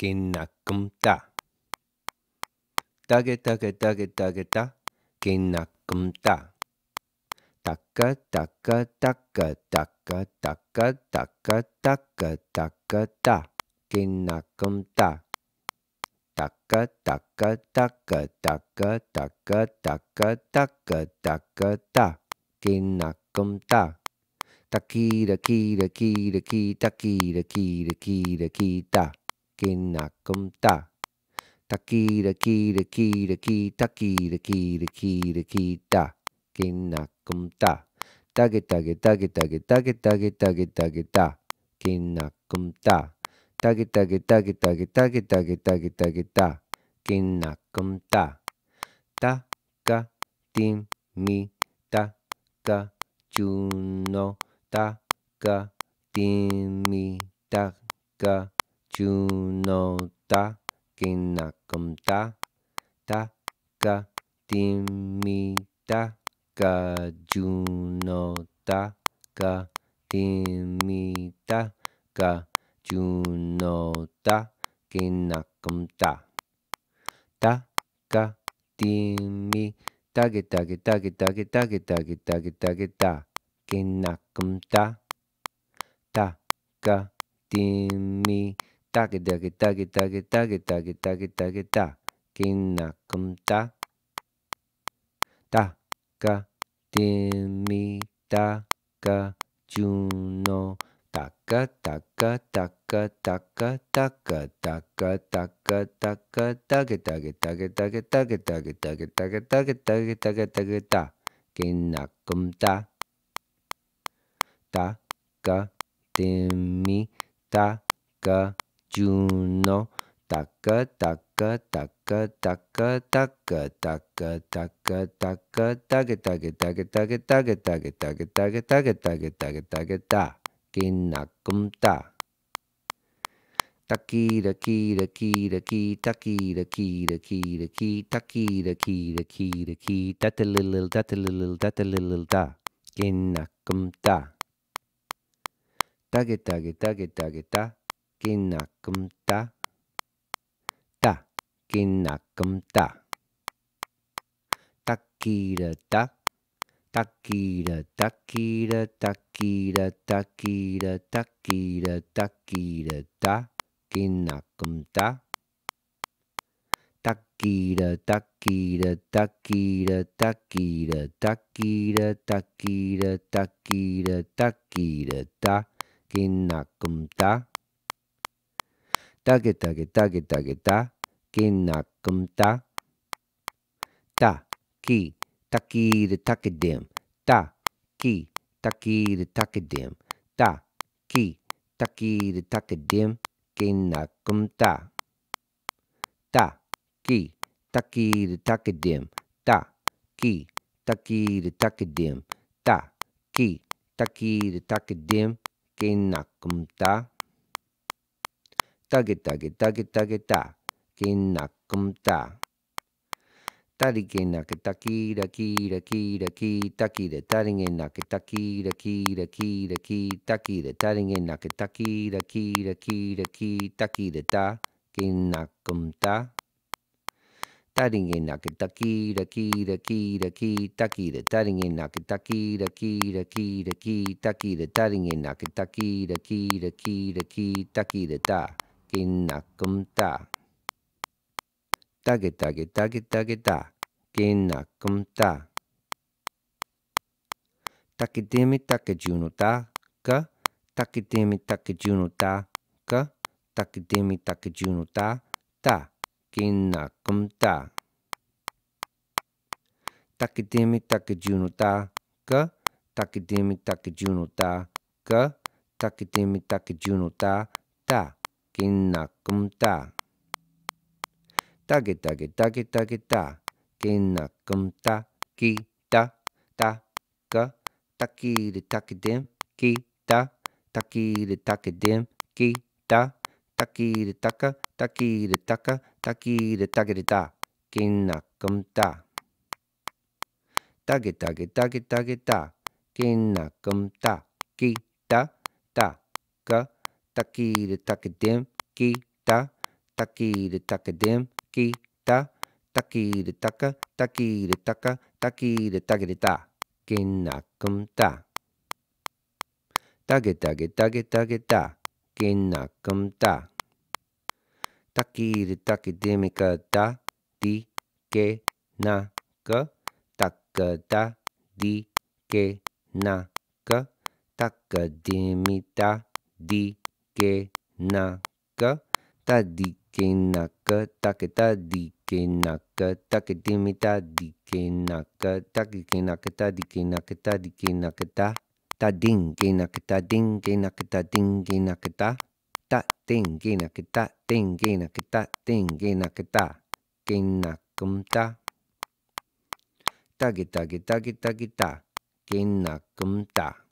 깨나끔따 따게따게따게따게따 깨나끔따 따까 따까 따까 따까 따까 따까 따까 따까 따 깨나끔따 따까 따까 따까 따까 따까 따까 따까 따까 따 깨나끔따 따키라 키라 키라 키 따키라 키라 키라 키따 けなくんた。たきらきらきらきたきらきらきらきた。けなくんた。たげたげたげたげたげたげたげたげた。けなくんた。たげたげたげたげたげたげたげたげた。けなくんた。たかてみたかちゅうのたかてみたか。Juno ta kinakum ta ta ka timi ta ka Juno ta ka timi ta ka Juno ta kinakum ta ta ka timi ta ki ta ki ta ki ta ki ta ki ta ki ta ki ta ki ta kinakum ta ta ka timi ta ki ta ki ta ki ta ki ta ki ta ki ta ki ta ki ta kina kum ta ta ka ti mi ta ka chu no ta ka ta ka ta ka ta ka ta ka ta ka ta ka ta ka ta ki ta ki ta ki ta ki ta ki ta ki ta ki ta ki ta ki ta ki ta ki ta ki ta kina kum ta ta ka ti mi ta ka じゅんのたかたかたかたかたかたかたかたかたけたけたけたけたけたけたけたけたけたけたけたけたけなくんたたきらきらきらきたきらきらきらきたきらきらきらきたてるるたてるるたてるるたけなくんたたけたけたけたけた kinakımta ta ta. takira ta takira takira takira takira takira takira ta kinakımta takira takira takira takira takira takira takira takira ta kinakımta 따겠다 겠다 겠다 겠다 깨나끔 따 따기 따기를 따게 됨 따기 따기를 따게 됨 따기 따기를 따게 됨 깨나끔 따 따기 따기를 따게 됨 따기 따기를 따게 됨 따기 따기를 따게 됨 깨나끔 따 ta. 따게따게따게따게따 게낙금따 따리게나게따키라키라키라키 따키레 따링게나게따키라키라키라키 따키레 따링게나게따키라키라키라키 따키레 따 게낙금따 Taringe nakataki raki raki raki taki the taringe nakataki raki raki raki taki the taringe nakataki raki raki raki taki the ta kinnakumta taki taki taki taki ta kinnakumta takitimi takityunu ta ka takitimi takityunu ta ka takitimi takityunu ta ta kinnakumta takitimi takityunu ta ka takitimi takityunu ta ka takitimi takityunu ta ta qinnacamta taqui taqui taqui taqui ta qinnacamta quita taca ta taquitiem quita taquiri taquitiem quita taquiri taca taquiri taca taquiri taquirita qinnacamta taqui taqui taqui taqui ta ta ta ta ki kum kum ta ta ka taki de dim ki ta taki de dim ki ta taki de taka taki de taka taki de taki de ta kinakum ta taki taki taki taki ta kinakum ta taki de takadim ka ta di ke na ka ta di ke na ka takadimita di Na diquenacá, tadiquenacá, taque tadiquenacá, taque timi tadiquenacá, ta tadiquenacá, tadiquenacá, tadinquenacá, tadinquenacá, ta tatenquenacá, tatenquenacá, tatenquenacá, quenacumtá, taque taque taque taque tá, ta quenacumtá.